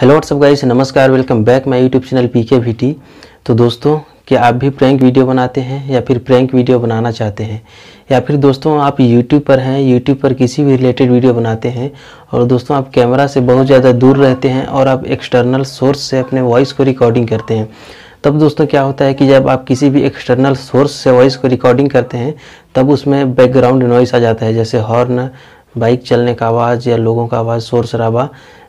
hello what's up guys नमस्कार welcome back my YouTube channel P K T तो दोस्तों क्या आप भी प्रैंक वीडियो बनाते हैं या फिर प्रैंक वीडियो बनाना चाहते हैं या फिर दोस्तों आप यूट्यूब पर हैं यूट्यूब पर किसी भी रिलेटेड वीडियो बनाते हैं और दोस्तों आप कैमरा से बहुत ज़्यादा दूर रहते हैं और आप एक्सटर्नल सोर्स से अपने वॉइस को रिकॉर्डिंग करते हैं तब दोस्तों क्या होता है कि जब आप किसी भी एक्सटर्नल सोर्स से वॉइस को रिकॉर्डिंग करते हैं तब उसमें बैकग्राउंड नॉइस आ जाता है जैसे हॉर्न बाइक चलने का आवाज़ या लोगों का आवाज़ शोर शराबा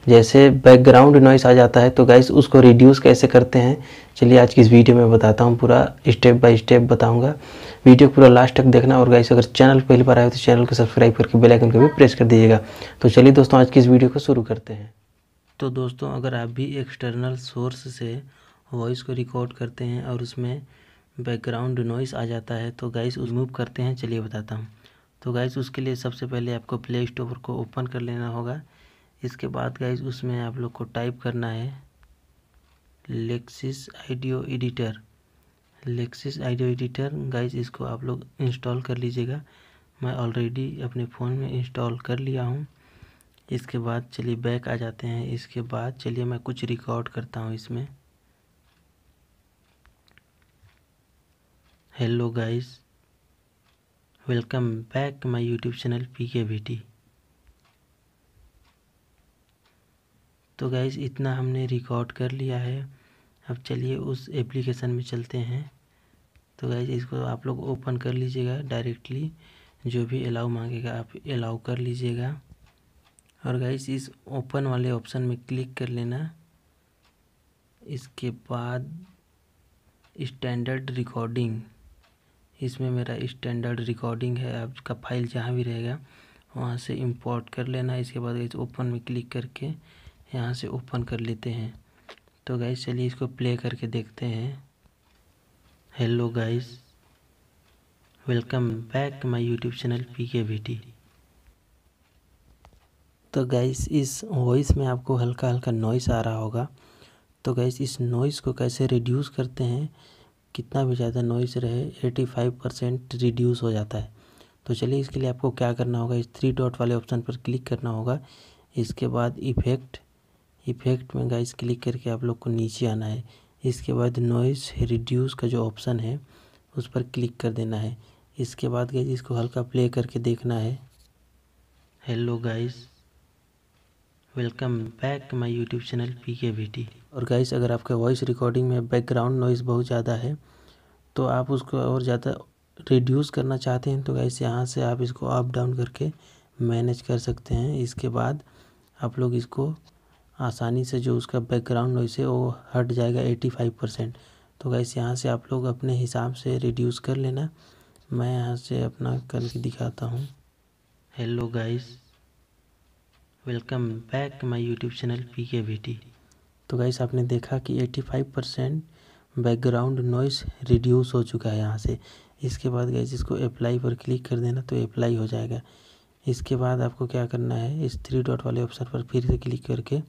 जैसे बैकग्राउंड नॉइस आ जाता है तो गाइस उसको रिड्यूस कैसे करते हैं चलिए आज की इस वीडियो में बताता हूँ पूरा स्टेप बाय स्टेप बताऊँगा वीडियो पूरा लास्ट तक देखना और गाइस अगर चैनल पहली बार आए तो चैनल को सब्सक्राइब करके बेल आइकन को भी प्रेस कर दीजिएगा तो चलिए दोस्तों आज की इस वीडियो को शुरू करते हैं तो दोस्तों अगर आप भी एक्सटर्नल सोर्स से वॉइस को रिकॉर्ड करते हैं और उसमें बैकग्राउंड नॉइस आ जाता है तो गाइस रिमूव करते हैं चलिए बताता हूँ तो गाइस उसके लिए सबसे पहले आपको प्ले स्टोर को ओपन कर लेना होगा इसके बाद गाइज उसमें आप लोग को टाइप करना है Lexis audio editor Lexis audio editor guys इसको आप लोग इंस्टॉल कर लीजिएगा मैं ऑलरेडी अपने फ़ोन में इंस्टॉल कर लिया हूँ इसके बाद चलिए बैक आ जाते हैं इसके बाद चलिए मैं कुछ रिकॉर्ड करता हूँ इसमें hello guys welcome back my YouTube channel P K V T तो गैस इतना हमने रिकॉर्ड कर लिया है अब चलिए उस एप्लीकेशन में चलते हैं तो गैस इसको आप लोग ओपन कर लीजिएगा डायरेक्टली जो भी अलाउ मांगेगा आप अलाउ कर लीजिएगा और गैस इस ओपन वाले ऑप्शन में क्लिक कर लेना इसके बाद स्टैंडर्ड रिकॉर्डिंग इसमें मेरा स्टैंडर्ड रिकॉर्डिंग है आपका फाइल जहाँ भी रहेगा वहाँ से इंपोर्ट कर लेना इसके बाद इस ओपन में क्लिक करके यहाँ से ओपन कर लेते हैं तो गाइस चलिए इसको प्ले करके देखते हैं hello guys welcome back my YouTube channel P K V T तो गाइस इस वॉइस में आपको हल्का हल्का नॉइस आ रहा होगा तो गाइस इस नॉइज़ को कैसे रिड्यूस करते हैं कितना भी ज़्यादा नॉइस रहे 85 परसेंट रिड्यूस हो जाता है तो चलिए इसके लिए आपको क्या करना होगा इस थ्री डॉट वाले ऑप्शन पर क्लिक करना होगा इसके बाद इफेक्ट इफ़ेक्ट में गाइस क्लिक करके आप लोग को नीचे आना है इसके बाद नॉइस रिड्यूस का जो ऑप्शन है उस पर क्लिक कर देना है इसके बाद गाइस इसको हल्का प्ले करके देखना है hello guys welcome back my YouTube channel P K V T और गाइस अगर आपका वॉइस रिकॉर्डिंग में बैकग्राउंड नॉइस बहुत ज़्यादा है तो आप उसको और ज़्यादा रिड्यूस करना चाहते हैं तो गाइस यहाँ से आप इसको अप डाउन करके मैनेज कर सकते हैं इसके बाद आप लोग इसको आसानी से जो उसका बैकग्राउंड नॉइस है वो हट जाएगा एटी फाइव परसेंट तो गैस यहाँ से आप लोग अपने हिसाब से रिड्यूस कर लेना मैं यहाँ से अपना करके दिखाता हूँ hello guys welcome back my YouTube channel P K V T तो गाइस आपने देखा कि 85 परसेंट बैकग्राउंड नॉइस रिड्यूस हो चुका है यहाँ से इसके बाद गाइस इसको अप्लाई पर क्लिक कर देना तो अप्लाई हो जाएगा इसके बाद आपको क्या करना है इस थ्री डॉट वाले ऑप्शन पर फिर से क्लिक करके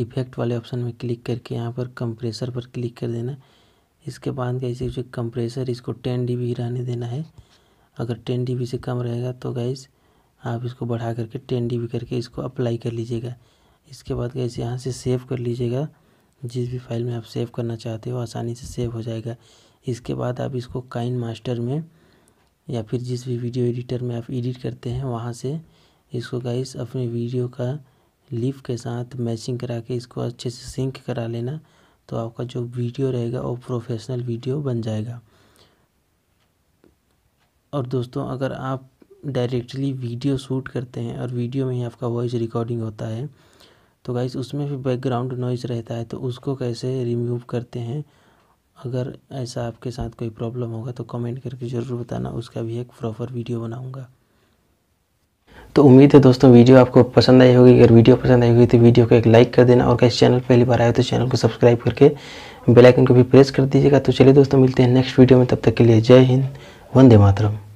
इफेक्ट वाले ऑप्शन में क्लिक करके यहाँ पर कंप्रेसर पर क्लिक कर देना इसके बाद गाइस जो कंप्रेसर इसको टेन डी रहने देना है अगर टेन डी से कम रहेगा तो गाइस आप इसको बढ़ा करके टेन डी करके इसको अप्लाई कर लीजिएगा इसके बाद गैस यहाँ से सेव कर लीजिएगा जिस भी फाइल में आप सेव करना चाहते हो आसानी से सेव हो जाएगा इसके बाद आप इसको काइन मास्टर में या फिर जिस भी वीडियो एडिटर में आप एडिट करते हैं वहाँ से इसको गाइस अपने वीडियो का लीफ के साथ मैचिंग करा के इसको अच्छे से सिंक करा लेना तो आपका जो वीडियो रहेगा वो प्रोफेशनल वीडियो बन जाएगा और दोस्तों अगर आप डायरेक्टली वीडियो शूट करते हैं और वीडियो में ही आपका वॉइस रिकॉर्डिंग होता है तो गाइस उसमें भी बैकग्राउंड नॉइज़ रहता है तो उसको कैसे रिमूव करते हैं अगर ऐसा आपके साथ कोई प्रॉब्लम होगा तो कमेंट करके ज़रूर बताना उसका भी एक प्रॉपर वीडियो बनाऊँगा तो उम्मीद है दोस्तों वीडियो आपको पसंद आई होगी अगर वीडियो पसंद आई होगी तो वीडियो को एक लाइक कर देना और कैसे चैनल पहली बार आए तो चैनल को सब्सक्राइब करके बेलाइकन को भी प्रेस कर दीजिएगा तो चलिए दोस्तों मिलते हैं नेक्स्ट वीडियो में तब तक के लिए जय हिंद वंदे मातरम